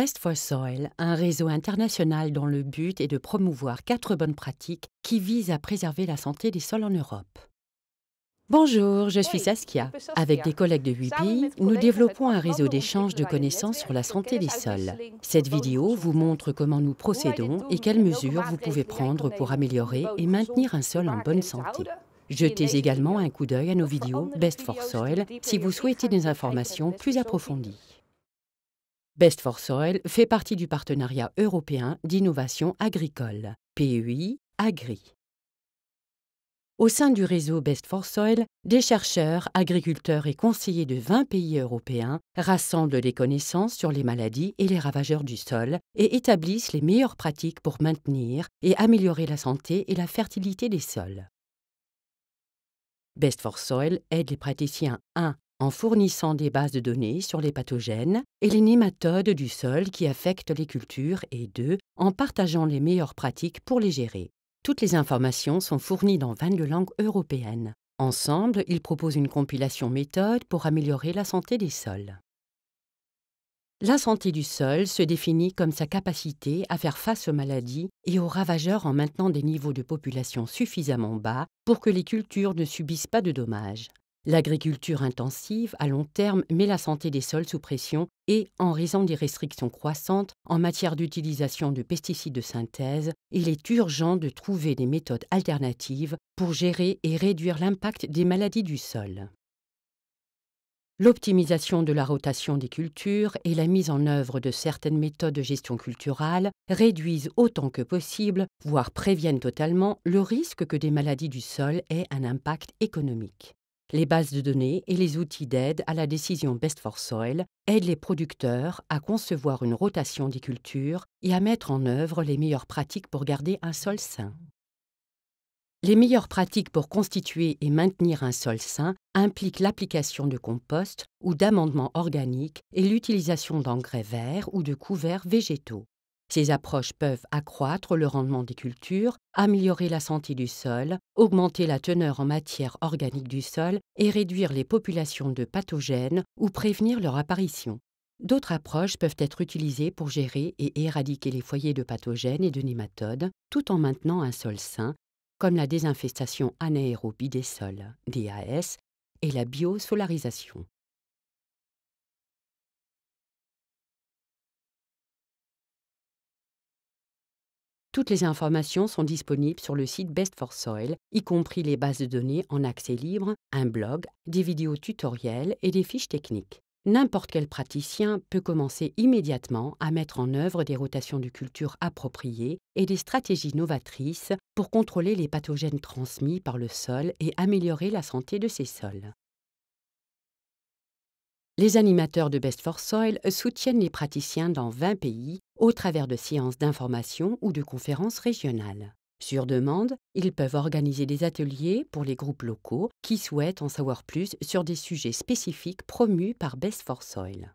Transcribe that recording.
Best for Soil, un réseau international dont le but est de promouvoir quatre bonnes pratiques qui visent à préserver la santé des sols en Europe. Bonjour, je suis Saskia. Avec des collègues de 8 pays, nous développons un réseau d'échange de connaissances sur la santé des sols. Cette bah vidéo vous montre comment nous procédons et quelles mesures vous pouvez prendre pour améliorer bah et maintenir un sol en bonne santé. Jetez également un coup d'œil à nos vidéos Best for Soil si vous souhaitez des informations plus approfondies. Best for Soil fait partie du partenariat européen d'innovation agricole, PEI Agri. Au sein du réseau Best for Soil, des chercheurs, agriculteurs et conseillers de 20 pays européens rassemblent des connaissances sur les maladies et les ravageurs du sol et établissent les meilleures pratiques pour maintenir et améliorer la santé et la fertilité des sols. Best for Soil aide les praticiens 1 en fournissant des bases de données sur les pathogènes et les nématodes du sol qui affectent les cultures et deux, en partageant les meilleures pratiques pour les gérer. Toutes les informations sont fournies dans 22 langues européennes. Ensemble, ils proposent une compilation méthode pour améliorer la santé des sols. La santé du sol se définit comme sa capacité à faire face aux maladies et aux ravageurs en maintenant des niveaux de population suffisamment bas pour que les cultures ne subissent pas de dommages. L'agriculture intensive à long terme met la santé des sols sous pression et, en raison des restrictions croissantes en matière d'utilisation de pesticides de synthèse, il est urgent de trouver des méthodes alternatives pour gérer et réduire l'impact des maladies du sol. L'optimisation de la rotation des cultures et la mise en œuvre de certaines méthodes de gestion culturale réduisent autant que possible, voire préviennent totalement, le risque que des maladies du sol aient un impact économique. Les bases de données et les outils d'aide à la décision Best for Soil aident les producteurs à concevoir une rotation des cultures et à mettre en œuvre les meilleures pratiques pour garder un sol sain. Les meilleures pratiques pour constituer et maintenir un sol sain impliquent l'application de compost ou d'amendements organiques et l'utilisation d'engrais verts ou de couverts végétaux. Ces approches peuvent accroître le rendement des cultures, améliorer la santé du sol, augmenter la teneur en matière organique du sol et réduire les populations de pathogènes ou prévenir leur apparition. D'autres approches peuvent être utilisées pour gérer et éradiquer les foyers de pathogènes et de nématodes tout en maintenant un sol sain, comme la désinfestation anaérobie des sols, DAS, et la biosolarisation. Toutes les informations sont disponibles sur le site Best for Soil, y compris les bases de données en accès libre, un blog, des vidéos tutoriels et des fiches techniques. N'importe quel praticien peut commencer immédiatement à mettre en œuvre des rotations de culture appropriées et des stratégies novatrices pour contrôler les pathogènes transmis par le sol et améliorer la santé de ses sols les animateurs de Best for Soil soutiennent les praticiens dans 20 pays au travers de séances d'information ou de conférences régionales. Sur demande, ils peuvent organiser des ateliers pour les groupes locaux qui souhaitent en savoir plus sur des sujets spécifiques promus par Best for Soil.